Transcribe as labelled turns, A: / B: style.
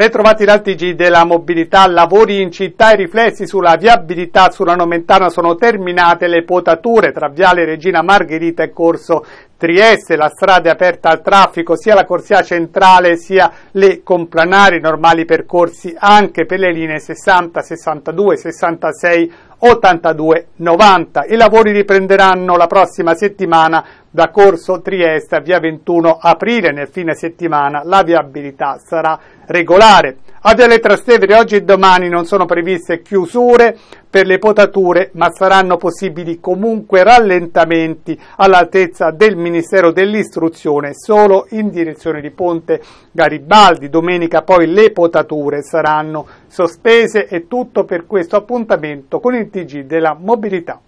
A: Ben trovati dal TG della mobilità, lavori in città e riflessi sulla viabilità sulla Nomentana sono terminate le potature tra Viale Regina Margherita e Corso Trieste, la strada è aperta al traffico, sia la corsia centrale sia le complanari, normali percorsi anche per le linee 60, 62, 66, 82 90. I lavori riprenderanno la prossima settimana da Corso Trieste a via 21 aprile. Nel fine settimana la viabilità sarà regolare. A Viale Trastevere oggi e domani non sono previste chiusure per le potature, ma saranno possibili comunque rallentamenti all'altezza del Ministero dell'Istruzione solo in direzione di Ponte Garibaldi. Domenica poi le potature saranno sospese e tutto per questo appuntamento con il TG della mobilità.